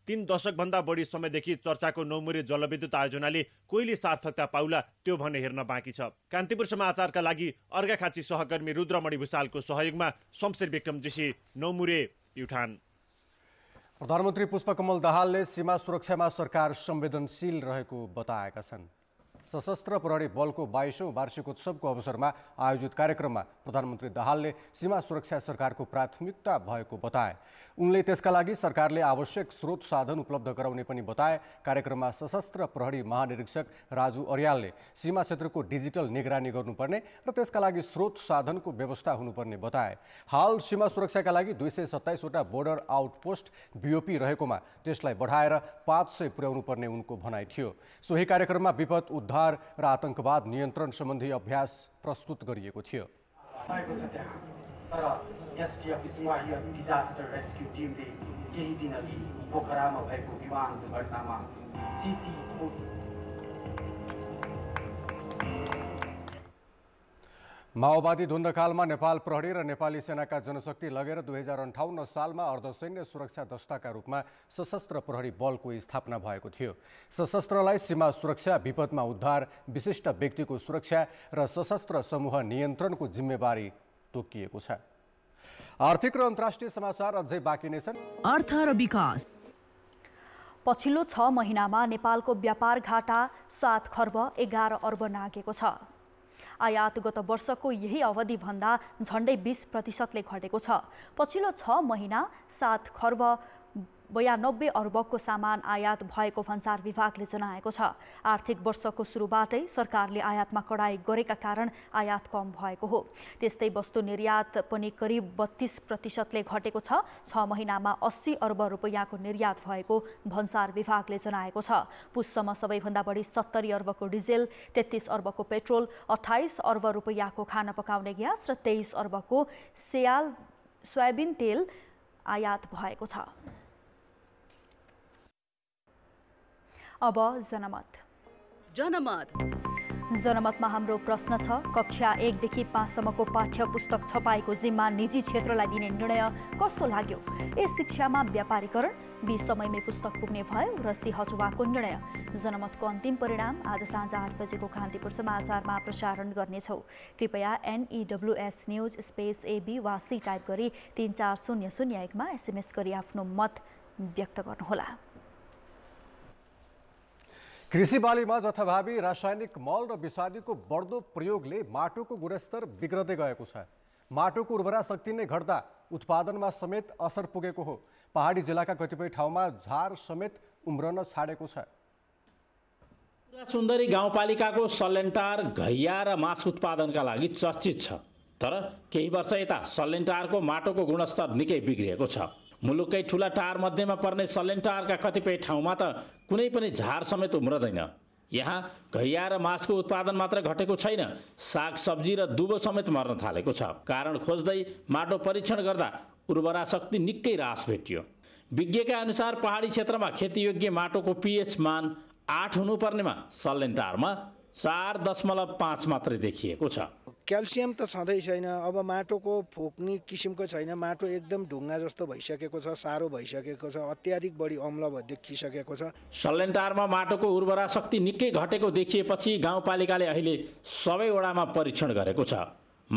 तीन दशकभन्दा बढी समयदेखि चर्चाको नौमुरे जलविद्युत आयोजनाले कोइली सार्थकता पाउला त्यो भन्ने हेर्न बाँकी छ कान्तिपुर समाचारका लागि अर्घाखाँची सहकर्मी रुद्रमणि भूषालको सहयोगमा शमशेर विक्रम जोशी नौमुरे युठान प्रधानमन्त्री पुष्पकमल दाहालले सीमा सुरक्षामा सरकार संवेदनशील रहेको बताएका छन् सशस्त्र प्रहरी बलको बाइसौँ वार्षिक उत्सवको अवसरमा आयोजित कार्यक्रममा प्रधानमन्त्री दाहालले सीमा सुरक्षा सरकारको प्राथमिकता भएको बताए उनले त्यसका लागि सरकारले आवश्यक स्रोत साधन उपलब्ध गराउने पनि बताए कार्यक्रममा सशस्त्र प्रहरी महानिरीक्षक राजु अर्यालले सीमा क्षेत्रको डिजिटल निगरानी गर्नुपर्ने र त्यसका लागि स्रोत साधनको व्यवस्था हुनुपर्ने बताए हाल सीमा सुरक्षाका लागि दुई सय सत्ताइसवटा बोर्डर आउटपोस्ट बिओपी रहेकोमा त्यसलाई बढाएर पाँच सय पुर्याउनुपर्ने उनको भनाइ थियो सोही कार्यक्रममा विपद उद्धार सुधार र आतंकवाद नियन्त्रण सम्बन्धी अभ्यास प्रस्तुत गरिएको थियो केही दिन पोखरामा भएको विमान दुर्घटनामा सिटी माओवादी धुन्धकालमा नेपाल प्रहरी र नेपाली सेनाका जनशक्ति लगेर दुई हजार अन्ठाउन्न सालमा अर्धसैन्य सुरक्षा दस्ताका रूपमा सशस्त्र प्रहरी बलको स्थापना भएको थियो सशस्त्रलाई सीमा सुरक्षा विपदमा उद्धार विशिष्ट व्यक्तिको सुरक्षा र सशस्त्र समूह नियन्त्रणको जिम्मेवारी तोकिएको छ आर्थिक र अन्तर्राष्ट्रिय समाचार अझै बाँकी नै छन् अर्थ र विकास पछिल्लो छ महिनामा नेपालको व्यापार घाटा सात खर्ब एघार अर्ब नागेको छ आयात गत वर्षको यही अवधिभन्दा झन्डै बिस प्रतिशतले घटेको छ पछिल्लो छ महिना सात खर्ब बयानब्बे अर्बको सामान आयात भएको भन्सार विभागले जनाएको छ आर्थिक वर्षको सुरुबाटै सरकारले आयातमा कडाई गरेका कारण आयात कम भएको हो त्यस्तै वस्तु निर्यात पनि करिब बत्तीस प्रतिशतले घटेको छ छ महिनामा अस्सी अर्ब रुपियाँको निर्यात भएको भन्सार विभागले जनाएको छ पुससम्म सबैभन्दा बढी सत्तरी अर्बको डिजेल तेत्तिस अर्बको पेट्रोल अठाइस अर्ब रुपियाँको खाना पकाउने ग्यास र तेइस अर्बको सेयाल सोयाबिन तेल आयात भएको छ अब जनमत जनमत जनमतमा हाम्रो प्रश्न छ कक्षा एकदेखि पाँचसम्मको पाठ्य पुस्तक छपाएको जिम्मा निजी क्षेत्रलाई दिने निर्णय कस्तो लाग्यो ए शिक्षामा व्यापारीकरण बी समयमै पुस्तक पुग्ने भयो र सी हजुवाको निर्णय जनमतको अन्तिम परिणाम आज साँझ आठ बजेको कान्तिपुर समाचारमा प्रसारण गर्नेछौँ कृपया एनइडब्लुएस न्युज स्पेस एबी वा सी टाइप गरी तिन चार शून्य शून्य एकमा एसएमएस गरी आफ्नो मत व्यक्त गर्नुहोला कृषि बालीमा जथाभावी रासायनिक मल र विषादीको बढ्दो प्रयोगले माटोको गुणस्तर बिग्रदै गएको छ माटोको उर्वरा शक्ति नै घट्दा उत्पादनमा समेत असर पुगेको हो पहाडी जिल्लाका कतिपय ठाउँमा झार समेत उम्रन छाडेको छ सुन्दरी गाउँपालिकाको सलेन्टार घैया र मास उत्पादनका लागि चर्चित छ तर केही वर्ष यता सलेन्टारको माटोको गुणस्तर निकै बिग्रिएको छ मुलुककै ठुला टार मध्येमा पर्ने टारका कतिपय ठाउँमा त कुनै पनि झार समेत उम्रदैन यहाँ घैया र मासको उत्पादन मात्र घटेको छैन साग सब्जी र दुबो समेत मर्न थालेको छ कारण खोज्दै माटो परीक्षण गर्दा उर्वरा शक्ति निकै रास भेटियो विज्ञका अनुसार पहाडी क्षेत्रमा खेतीयोग्य माटोको पिएच मान आठ हुनुपर्नेमा टारमा चार दशमलव पाँच मात्रै देखिएको छ क्याल्सियम त छँदै छैन अब माटोको फोक्ने किसिमको छैन माटो एकदम ढुङ्गा जस्तो भइसकेको छ साह्रो भइसकेको छ अत्याधिक बढी अम्ल देखिसकेको छ सल्यानटारमा माटोको उर्वरा शक्ति निकै घटेको देखिएपछि गाउँपालिकाले अहिले सबैवटामा परीक्षण गरेको छ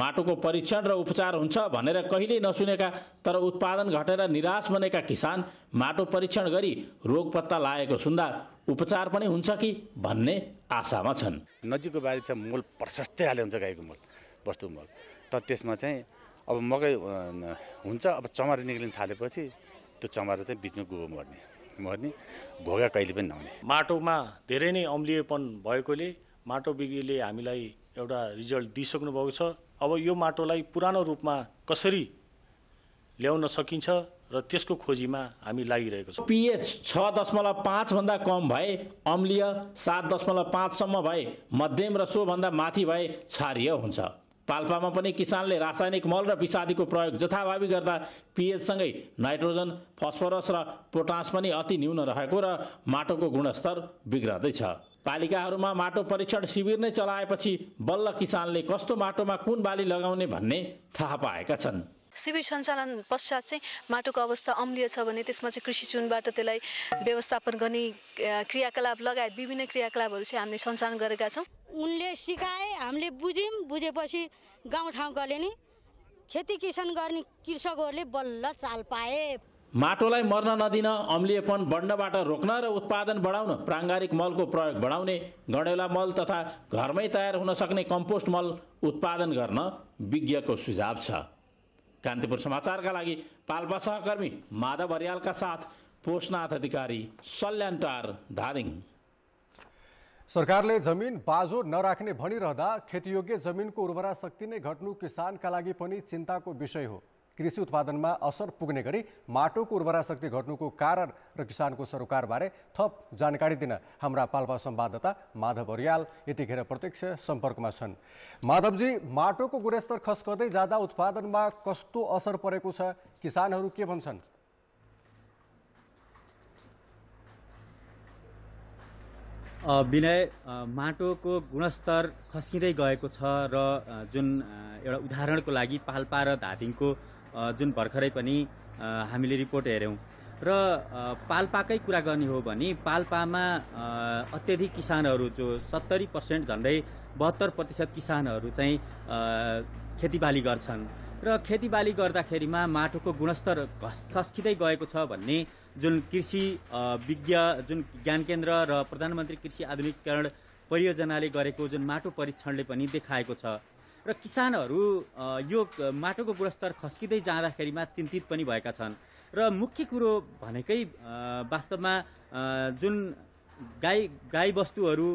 माटोको परीक्षण र उपचार हुन्छ भनेर कहिल्यै नसुनेका तर उत्पादन घटेर निराश बनेका किसान माटो परीक्षण गरी रोग पत्ता लागेको सुन्दा उपचार पनि हुन्छ कि भन्ने आशामा छन् नजिकको बारी छ मल प्रशस्तै हाले हुन्छ गाईको मल वस्तु मल तर त्यसमा चाहिँ अब मकै हुन्छ अब चमरा निक्लिन थालेपछि त्यो चमरा चाहिँ बिचमा गुगो मर्ने मर्ने घोगा कहिले पनि नहुने माटोमा धेरै नै अम्लियपन भएकोले माटो विज्ञले हामीलाई एउटा रिजल्ट दिइसक्नु भएको छ अब यो माटोलाई पुरानो रूपमा कसरी ल्याउन सकिन्छ र त्यसको खोजीमा हामी लागिरहेको छौँ पिएच छ दशमलव पाँचभन्दा कम भए अम्लीय सात दशमलव पाँचसम्म भए मध्यम र सोभन्दा माथि भए क्षारीय हुन्छ पाल्पामा पनि किसानले रासायनिक मल र विषादीको प्रयोग जथाभावी गर्दा पिएचसँगै नाइट्रोजन फस्फरस र पोटास पनि अति न्यून रहेको र माटोको गुणस्तर बिग्रदैछ पालिकाहरूमा माटो परीक्षण शिविर नै चलाएपछि बल्ल किसानले कस्तो माटोमा कुन बाली लगाउने भन्ने थाहा पाएका छन् शिविर सञ्चालन पश्चात चाहिँ माटोको अवस्था अम्लीय छ भने त्यसमा चाहिँ कृषि चुनबाट त्यसलाई व्यवस्थापन गर्ने क्रियाकलाप लगायत विभिन्न क्रियाकलापहरू चाहिँ हामीले सञ्चालन गरेका छौँ उनले सिकाए हामीले बुझ्यौँ बुझेपछि गाउँठाउँकाले नि खेती किसान गर्ने कृषकहरूले बल्ल चाल पाए माटोलाई मर्न नदिन अम्लियपन बढ्नबाट रोक्न र उत्पादन बढाउन प्राङ्गारिक मलको प्रयोग बढाउने गडेला मल तथा घरमै तयार हुन सक्ने कम्पोस्ट मल उत्पादन गर्न विज्ञको सुझाव छ कान्तिपुर समाचारका लागि पाल्पा सहकर्मी माधव हरियालका साथ पोषनाथ अधिकारी सल्यानटार धादिङ सरकारले जमिन बाजो नराख्ने भनिरहँदा खेतीयोग्य जमिनको उर्वरा शक्ति नै घट्नु किसानका लागि पनि चिन्ताको विषय हो कृषि उत्पादनमा असर पुग्ने गरी माटोको उर्वरा शक्ति घट्नुको कारण र किसानको सरोकारबारे थप जानकारी दिन हाम्रा पाल्पा संवाददाता माधव अरियाल यतिखेर प्रत्यक्ष सम्पर्कमा छन् माधवजी माटोको गुणस्तर खस्कँदै जाँदा उत्पादनमा कस्तो असर परेको छ किसानहरू के भन्छन् विनय माटोको गुणस्तर खस्किँदै गएको छ र जुन एउटा उदाहरणको लागि पाल्पा र धादिङको जुन भर्खरै पनि हामीले रिपोर्ट हेऱ्यौँ र पाल्पाकै कुरा गर्ने हो भने पाल्पामा अत्यधिक किसानहरू जो सत्तरी पर्सेन्ट झन्डै बहत्तर प्रतिशत किसानहरू चाहिँ खेतीबाली गर्छन् र खेतीबाली गर्दाखेरिमा माटोको गुणस्तर घस खस्किँदै गएको छ भन्ने जुन कृषि विज्ञ जुन ज्ञान केन्द्र र प्रधानमन्त्री कृषि आधुनिकीकरण परियोजनाले गरेको जुन माटो परीक्षणले पनि देखाएको छ र किसानहरू यो माटोको गुणस्तर खस्किँदै जाँदाखेरिमा चिन्तित पनि भएका छन् र मुख्य कुरो भनेकै वास्तवमा जुन गाई गाई वस्तुहरू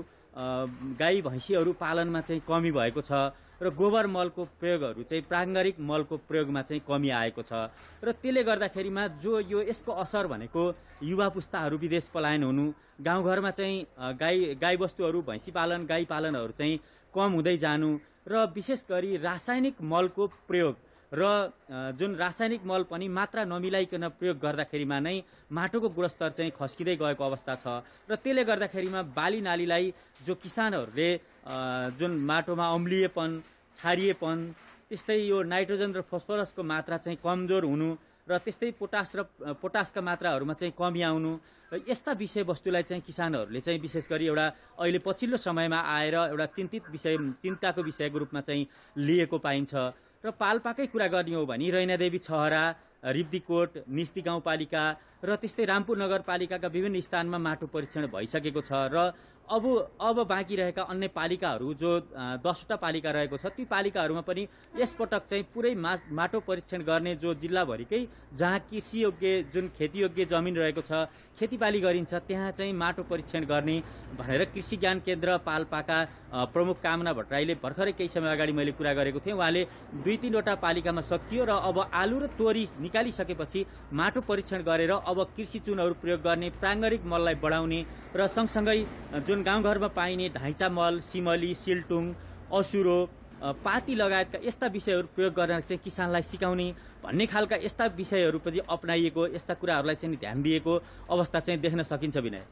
गाई भैँसीहरू पालनमा चाहिँ कमी भएको छ र गोबर मलको प्रयोगहरू चाहिँ प्राङ्गारिक मलको प्रयोगमा चाहिँ कमी आएको छ र त्यसले गर्दाखेरिमा जो यो यसको असर भनेको युवा पुस्ताहरू विदेश पलायन हुनु गाउँघरमा चाहिँ गाई गाईवस्तुहरू भैँसी पालन गाई पालनहरू चाहिँ कम हुँदै जानु र विशेष गरी रासायनिक मलको प्रयोग र जुन रासायनिक मल पनि मात्रा नमिलाइकन प्रयोग गर्दाखेरिमा नै माटोको गुणस्तर चाहिँ खस्किँदै गएको अवस्था छ र त्यसले गर्दाखेरिमा बाली नालीलाई जो किसानहरूले जुन माटोमा अम्लिएपन छारिएपन त्यस्तै यो नाइट्रोजन र फस्फोरसको मात्रा चाहिँ कमजोर हुनु र त्यस्तै पोटास र पोटासका मात्राहरूमा चाहिँ कमी आउनु र यस्ता विषयवस्तुलाई चाहिँ किसानहरूले चाहिँ विशेष गरी एउटा अहिले पछिल्लो समयमा आएर एउटा चिन्तित विषय चिन्ताको विषयको रूपमा चाहिँ लिएको पाइन्छ र पाल्पाकै कुरा गर्ने हो भने रैनादेवी छहरा रिब्दीकोट निस्ती गाउँपालिका र त्यस्तै रामपुर नगरपालिकाका विभिन्न स्थानमा माटो परीक्षण भइसकेको छ र अब अब बाँकी रहेका अन्य पालिकाहरू जो दसवटा पालिका रहेको छ ती पालिकाहरूमा पनि यसपटक चाहिँ पुरै मा माटो परीक्षण गर्ने जो जिल्लाभरिकै जहाँ कृषियोग्य जुन खेतीयोग्य जमिन रहेको छ खेतीपाली गरिन्छ त्यहाँ चाहिँ माटो परीक्षण गर्ने भनेर कृषि ज्ञान केन्द्र पाल्पाका प्रमुख कामना भट्टराईले भर्खरै केही समय अगाडि मैले कुरा गरेको थिएँ उहाँले दुई तिनवटा पालिकामा सकियो र अब आलु र तोरी निकालिसकेपछि माटो परीक्षण गरेर अब कृषि चुनहरू प्रयोग गर्ने प्राङ्गारिक मललाई बढाउने र सँगसँगै जुन गाउँघरमा पाइने ढाइचा मल सिमली सिल्टुङ असुरो पाती लगायतका यस्ता विषयहरू प्रयोग गरेर चाहिँ किसानलाई सिकाउने भन्ने खालका यस्ता विषयहरू पछि अप्नाइएको यस्ता कुराहरूलाई चाहिँ ध्यान दिएको अवस्था चाहिँ देख्न सकिन्छ विनय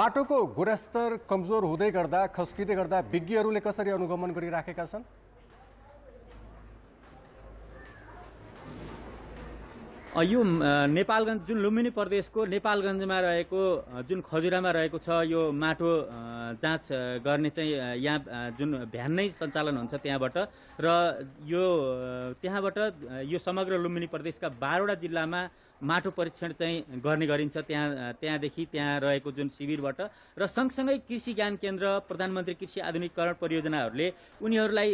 माटोको गुणस्तर कमजोर हुँदै गर्दा खस्किँदै गर्दा विज्ञहरूले कसरी अनुगमन गरिराखेका छन् यो नेपालगञ्ज जुन लुम्बिनी प्रदेशको नेपालगञ्जमा रहेको जुन खजुरामा रहेको छ यो माटो जाँच गर्ने चाहिँ यहाँ जुन भ्यान नै सञ्चालन हुन्छ त्यहाँबाट र यो त्यहाँबाट यो समग्र लुम्बिनी प्रदेशका बाह्रवटा जिल्लामा माटो परीक्षण चाहिँ गर्ने गरिन्छ त्यहाँ त्यहाँदेखि त्यहाँ रहेको जुन शिविरबाट र सँगसँगै कृषि ज्ञान केन्द्र प्रधानमन्त्री कृषि आधुनिकरण परियोजनाहरूले उनीहरूलाई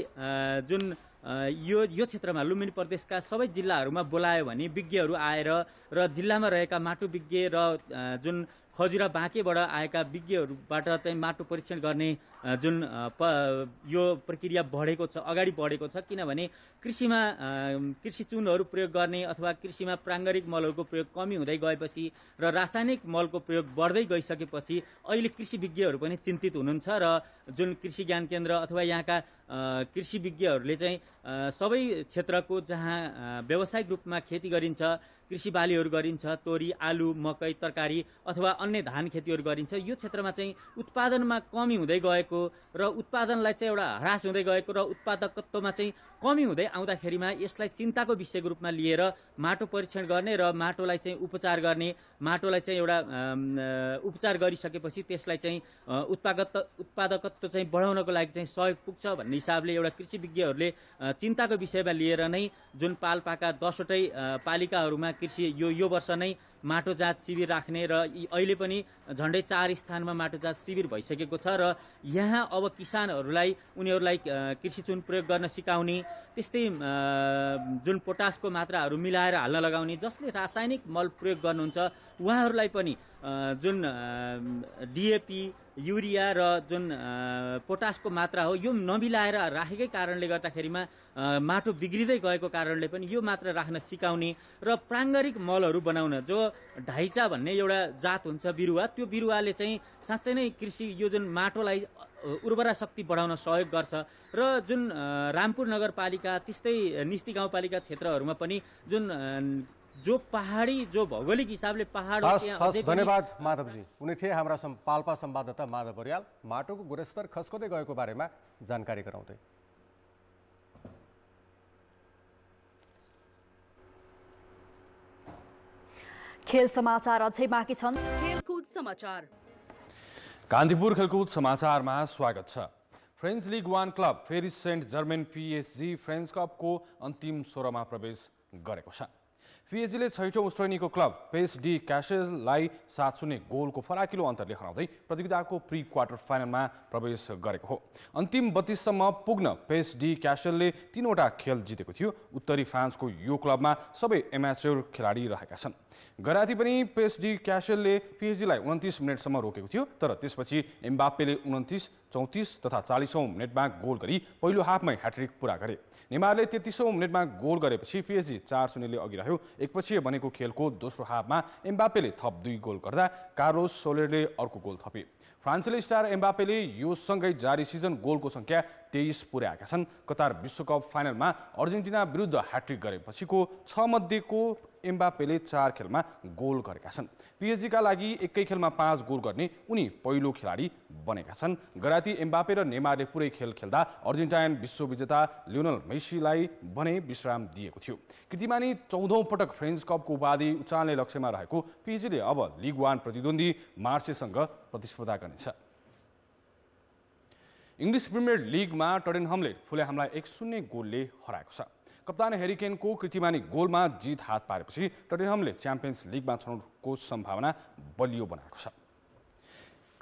जुन यो यो क्षेत्रमा लुम्बिनी प्रदेशका सबै जिल्लाहरूमा बोलायो भने विज्ञहरू आएर र जिल्लामा रहेका माटो विज्ञ र जुन खजुरा बाँकेबाट आएका विज्ञहरूबाट चाहिँ माटो परीक्षण गर्ने जुन प यो प्रक्रिया बढेको छ अगाडि बढेको छ किनभने कृषिमा कृषि चुनहरू प्रयोग गर्ने अथवा कृषिमा प्राङ्गारिक मलहरूको प्रयोग कमी हुँदै गएपछि र रासायनिक मलको प्रयोग बढ्दै गइसकेपछि अहिले कृषि विज्ञहरू पनि चिन्तित हुनुहुन्छ र जुन कृषि ज्ञान केन्द्र अथवा यहाँका कृषि विज्ञहरूले चाहिँ सबै क्षेत्रको जहाँ व्यावसायिक रूपमा खेती गरिन्छ कृषि बालीहरू गरिन्छ तोरी आलु मकै तरकारी अथवा अन्य धान खेतीहरू गरिन्छ यो क्षेत्रमा चाहिँ उत्पादनमा कमी हुँदै गएको र उत्पादनलाई चाहिँ एउटा ह्रास हुँदै गएको र उत्पादकत्वमा चाहिँ कमी हुँदै आउँदाखेरिमा यसलाई चिन्ताको विषयको रूपमा लिएर माटो परीक्षण गर्ने र माटोलाई चाहिँ उपचार गर्ने माटोलाई चाहिँ एउटा उपचार गरिसकेपछि त्यसलाई चाहिँ उत्पादकत्व उत्पादकत्व चाहिँ बढाउनको लागि चाहिँ सहयोग पुग्छ भन्ने हिसाबले एउटा कृषि विज्ञहरूले चिन्ताको विषयमा लिएर नै जुन पाल्पाका दसवटै पालिकाहरूमा कृषि यो यो वर्ष नै माटो जात शिविर राख्ने र अहिले पनि झन्डै चार स्थानमा माटो जात शिविर भइसकेको छ र यहाँ अब किसानहरूलाई उनीहरूलाई कृषि चुन प्रयोग गर्न सिकाउने त्यस्तै जुन पोटासको मात्राहरू मिलाएर हाल्न लगाउने जसले रासायनिक मल प्रयोग गर्नुहुन्छ उहाँहरूलाई पनि जुन डिएपी युरिया र जुन पोटासको मात्रा हो यो नमिलाएर राखेकै कारणले गर्दाखेरिमा माटो बिग्रिँदै गएको कारणले पनि यो मात्रा राख्न सिकाउने र प्राङ्गारिक मलहरू बनाउन जो ढाइचा भन्ने एउटा जात हुन्छ बिरुवा त्यो बिरुवाले चाहिँ साँच्चै नै कृषि यो जुन माटोलाई उर्वरा शक्ति बढाउन सहयोग गर्छ र जुन रामपुर नगरपालिका त्यस्तै निस्ती गाउँपालिका क्षेत्रहरूमा पनि जुन जो पहाडी जो भौगोलिक हिसाबले पहाड धन्यवाद माधवजी उनी थिए हाम्रा पाल्पा सम्वाददाता माधव बरियाल माटोको गुणस्तर खस्कदै गएको बारेमा जानकारी गराउँदै खेल समाचार अझै बाँकी छन् खेलकुद समाचार कान्तिपुर खेलकुद समाचारमा स्वागत छ French league one club Paris saint germain PSG French कपको अन्तिम सोह्रमा प्रवेश गरेको छ पिएजीले छैठौँ श्रेणीको क्लब पेस डी क्यासेललाई सात शून्य गोलको फराकिलो अन्तरले हराउँदै प्रतियोगिताको प्री क्वार्टर फाइनलमा प्रवेश गरेको हो अन्तिम बत्तीससम्म पुग्न पेस डी क्यासेलले तिनवटा खेल जितेको थियो उत्तरी फ्रान्सको यो क्लबमा सबै एमाच्योर खेलाडी रहेका छन् गराती पनि पिएचडी क्यासलले पिएचडीलाई उन्तिस मिनटसम्म रोकेको थियो तर त्यसपछि एम्बाप्पेले उन्तिस चौतिस तथा चालिसौँ मिनटमा गोल गरी पहिलो हाफमै ह्याट्रिक पुरा गरे नेमारले तेत्तिसौँ मिनटमा गोल गरेपछि पिएचडी चार शून्यले अघि रह्यो एकपछि बनेको खेलको दोस्रो हाफमा एम्बाप्पेले थप दुई गोल गर्दा कार्लोस सोलेरले अर्को गोल थपे फ्रान्सले स्टार एम्बापेले योसँगै जारी सिजन गोलको सङ्ख्या तेइस पुर्याएका छन् कतार विश्वकप फाइनलमा अर्जेन्टिना विरुद्ध ह्याट्रिक गरेपछिको छ मध्येको एम्बापेले चार खेलमा गोल गरेका छन् पिएचजीका लागि एकै खेलमा पाँच गोल गर्ने उनी पहिलो खेलाडी बनेका छन् गराती एम्बापे र नेमारले पुरै खेल खेल्दा अर्जेन्टाइन विश्वविजेता लियोनल मेसीलाई भने विश्राम दिएको थियो कृतिमानी चौधौँ पटक फ्रेन्च कपको उपाधि उचाल्ने लक्ष्यमा रहेको पिएचजीले अब लिग वान प्रतिद्वन्दी मार्सेसँग प्रतिस्पर्धा गर्नेछ इङ्ग्लिस प्रिमियर लिगमा टडेनहमले फुलेहामलाई एक शून्य गोलले हराएको छ कप्तान हेरिकेनको कृतिमानी गोलमा जित हात पारेपछि टटेनहमले च्याम्पियन्स लिगमा छनौटको सम्भावना बलियो बनाएको छ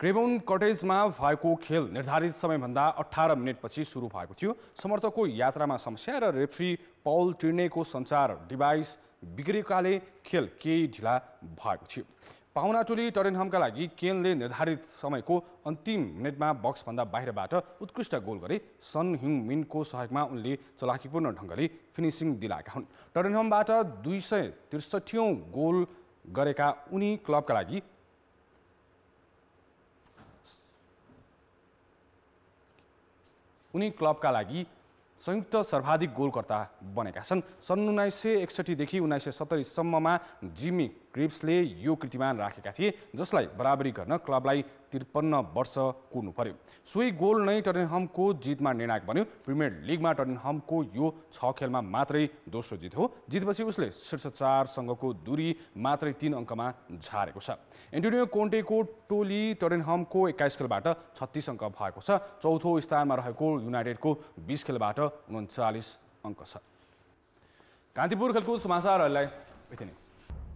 क्रेबोन कटेजमा भएको खेल निर्धारित समयभन्दा अठार मिनटपछि सुरु भएको थियो समर्थकको यात्रामा समस्या र रेफ्री पौल टिर्नेको सञ्चार डिभाइस बिग्रेकाले खेल केही ढिला भएको थियो पाहुना टोली टरेनहमका लागि केनले निर्धारित समयको अन्तिम मिनटमा बक्सभन्दा बाहिरबाट उत्कृष्ट गोल गरे सन ह्युङ मिनको सहयोगमा उनले चलाखीपूर्ण ढङ्गले फिनिसिङ दिलाएका हुन् टरेनहमबाट दुई सय त्रिसठीौँ गोल गरेका उनी क्लबका लागि उनी क्लबका लागि संयुक्त सर्वाधिक गोलकर्ता बनेका छन् सन् उन्नाइस सय एकसठीदेखि उन्नाइस सय सत्तरीसम्ममा जिमी क्रिप्सले यो कृतिमान राखेका थिए जसलाई बराबरी गर्न क्लबलाई त्रिपन्न वर्ष कुर्नु पर्यो सोही गोल नै टर्नेहमको जितमा निर्णायक बन्यो प्रिमियर लिगमा टर्नेहमको यो छ खेलमा मात्रै दोस्रो जित हो जितपछि उसले शीर्ष चारसँगको दूरी मात्रै तिन अङ्कमा झारेको छ एन्टोनियो कोन्टेको टोली टर्नेहमको एक्काइस खेलबाट छत्तिस अङ्क भएको छ चौथो स्थानमा रहेको युनाइटेडको बिस खेलबाट उन्चालिस अङ्क छ कान्तिपुर खेलकुद समाचारहरूलाई यति नै